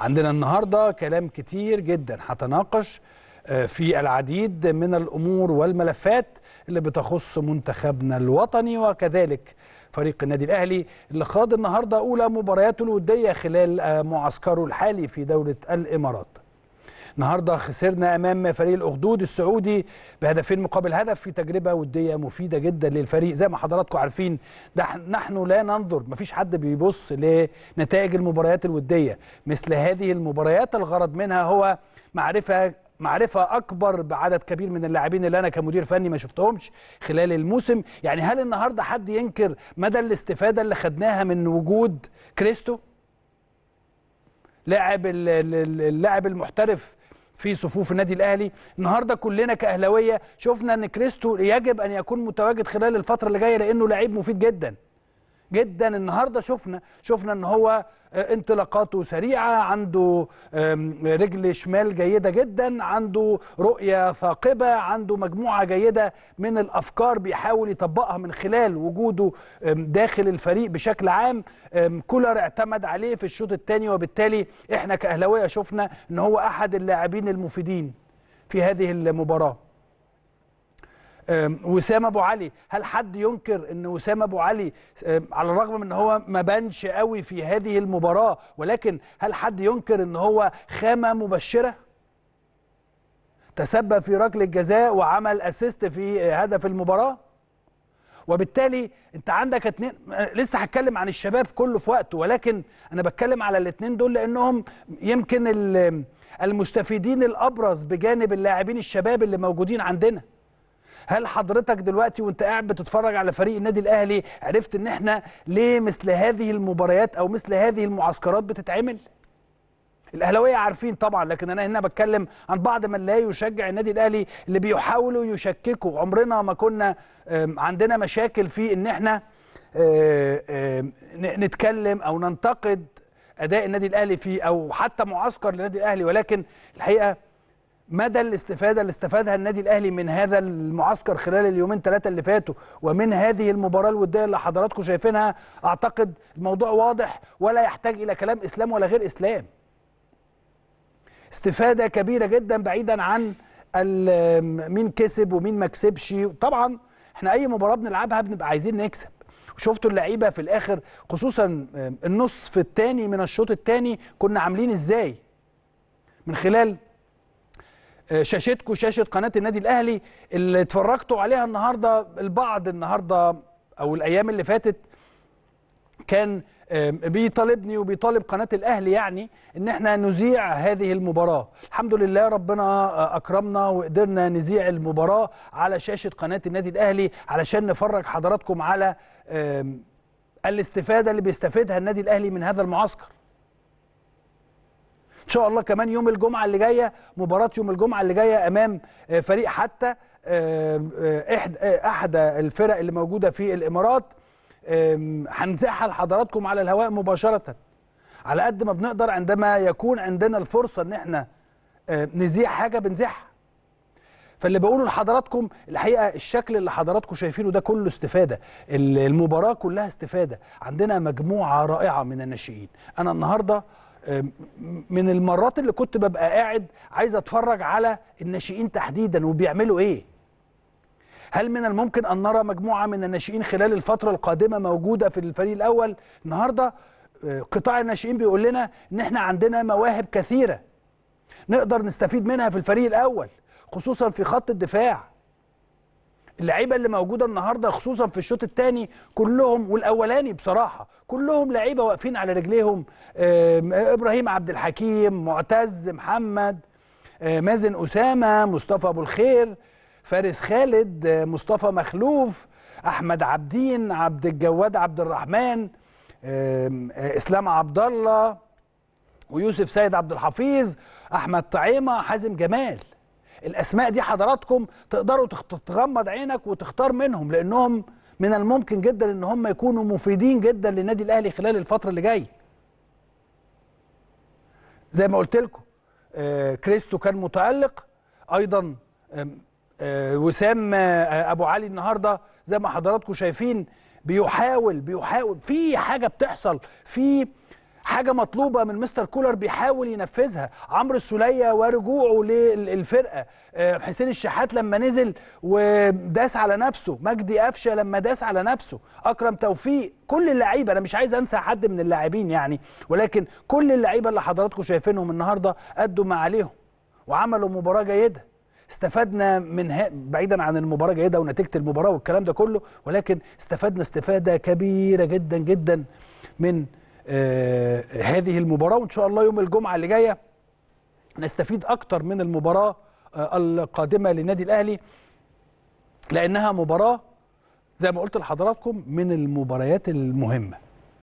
عندنا النهارده كلام كتير جدا هتناقش آه، في العديد من الامور والملفات اللي بتخص منتخبنا الوطني وكذلك فريق النادي الاهلي اللي خاض النهارده اولى مبارياته الوديه خلال آه، معسكره الحالي في دوله الامارات النهارده خسرنا امام فريق الاخدود السعودي بهدفين مقابل هدف في تجربه وديه مفيده جدا للفريق زي ما حضراتكم عارفين ده نحن لا ننظر مفيش حد بيبص لنتائج المباريات الوديه مثل هذه المباريات الغرض منها هو معرفه معرفه اكبر بعدد كبير من اللاعبين اللي انا كمدير فني ما شفتهمش خلال الموسم يعني هل النهارده حد ينكر مدى الاستفاده اللي خدناها من وجود كريستو لاعب اللاعب المحترف في صفوف النادي الاهلي النهارده كلنا كاهلاويه شفنا ان كريستو يجب ان يكون متواجد خلال الفتره اللي جايه لانه لعيب مفيد جدا جدا النهارده شفنا شفنا ان هو آه، انطلاقاته سريعه عنده رجل شمال جيده جدا عنده رؤيه ثاقبه عنده مجموعه جيده من الافكار بيحاول يطبقها من خلال وجوده داخل الفريق بشكل عام كولر اعتمد عليه في الشوط الثاني وبالتالي احنا كاهلاويه شفنا ان هو احد اللاعبين المفيدين في هذه المباراه وسام ابو علي هل حد ينكر ان وسام ابو علي على الرغم من ان هو ما بانش قوي في هذه المباراه ولكن هل حد ينكر ان هو خامه مبشره تسبب في ركله الجزاء وعمل اسيست في هدف المباراه وبالتالي انت عندك اتنين آه، لسه هتكلم عن الشباب كله في وقته ولكن انا بتكلم على الاتنين دول لانهم يمكن المستفيدين الابرز بجانب اللاعبين الشباب اللي موجودين عندنا هل حضرتك دلوقتي وانت قاعد بتتفرج على فريق النادي الاهلي عرفت ان احنا ليه مثل هذه المباريات او مثل هذه المعسكرات بتتعمل الاهلاويه عارفين طبعا لكن انا هنا بتكلم عن بعض من لا يشجع النادي الاهلي اللي بيحاولوا يشككوا عمرنا ما كنا عندنا مشاكل في ان احنا نتكلم او ننتقد اداء النادي الاهلي في او حتى معسكر للنادي الاهلي ولكن الحقيقه مدى الاستفاده اللي استفادها النادي الاهلي من هذا المعسكر خلال اليومين ثلاثه اللي فاتوا ومن هذه المباراه الوديه اللي حضراتكم شايفينها اعتقد الموضوع واضح ولا يحتاج الى كلام اسلام ولا غير اسلام. استفاده كبيره جدا بعيدا عن مين كسب ومين ما كسبش طبعا احنا اي مباراه بنلعبها بنبقى عايزين نكسب شفتوا اللعيبه في الاخر خصوصا النصف الثاني من الشوط الثاني كنا عاملين ازاي من خلال آه، شاشتكم شاشه قناه النادي الاهلي اللي اتفرجتوا عليها النهارده البعض النهارده او الايام اللي فاتت كان آه، بيطالبني وبيطالب قناه الاهلي يعني ان احنا نذيع هذه المباراه الحمد لله ربنا آه، اكرمنا وقدرنا نذيع المباراه على شاشه قناه النادي الاهلي علشان نفرج حضراتكم على الاستفاده اللي بيستفيدها النادي الاهلي من هذا المعسكر ان شاء الله كمان يوم الجمعه اللي جايه مباراه يوم الجمعه اللي جايه امام آه، فريق حتى آه، آه، احدى احد الفرق اللي موجوده في الامارات هنزعها لحضراتكم على الهواء مباشره على قد ما بنقدر عندما يكون عندنا الفرصه ان احنا نذيع حاجه بنذيعها فاللي بقوله لحضراتكم الحقيقه الشكل اللي حضراتكم شايفينه ده كله استفاده المباراه كلها استفاده عندنا مجموعه رائعه من الناشئين انا النهارده من المرات اللي كنت ببقى قاعد عايز اتفرج على الناشئين تحديدا وبيعملوا ايه هل من الممكن ان نرى مجموعه من الناشئين خلال الفتره القادمه موجوده في الفريق الاول النهارده أه، قطاع الناشئين بيقول لنا ان احنا عندنا مواهب كثيره نقدر نستفيد منها في الفريق الاول خصوصا في خط الدفاع اللعيبه اللي موجوده النهارده خصوصا في الشوط الثاني كلهم والاولاني بصراحه كلهم لعيبه واقفين على رجليهم ابراهيم عبد الحكيم معتز محمد آه، مازن اسامه مصطفى ابو الخير فارس خالد آه، مصطفى مخلوف احمد عبدين عبد الجواد عبد الرحمن آه، اسلام عبد الله ويوسف سيد عبد الحفيظ احمد طعيمه حازم جمال الاسماء دي حضراتكم تقدروا تغمض عينك وتختار منهم لانهم من الممكن جدا ان هم يكونوا مفيدين جدا للنادي الاهلي خلال الفتره اللي جايه زي ما قلت لكم آه، كريستو كان متالق ايضا آه، وسام آه، ابو علي النهارده زي ما حضراتكم شايفين بيحاول بيحاول في حاجه بتحصل في حاجه مطلوبه من مستر كولر بيحاول ينفذها عمرو السوليه ورجوعه للفرقه آه، حسين الشحات لما نزل وداس على نفسه مجدي قفشه لما داس على نفسه اكرم توفيق كل اللعيبه انا مش عايز انسى حد من اللاعبين يعني ولكن كل اللعيبه اللي حضراتكم شايفينهم النهارده ادوا ما عليهم وعملوا مباراه جيده استفدنا من بعيدا عن المباراه جيده ونتيجه المباراه والكلام ده كله ولكن استفدنا استفاده كبيره جدا جدا من آه، هذه المباراه وان شاء الله يوم الجمعه اللي جايه نستفيد اكتر من المباراه آه، القادمه للنادي الاهلي لانها مباراه زي ما قلت لحضراتكم من المباريات المهمه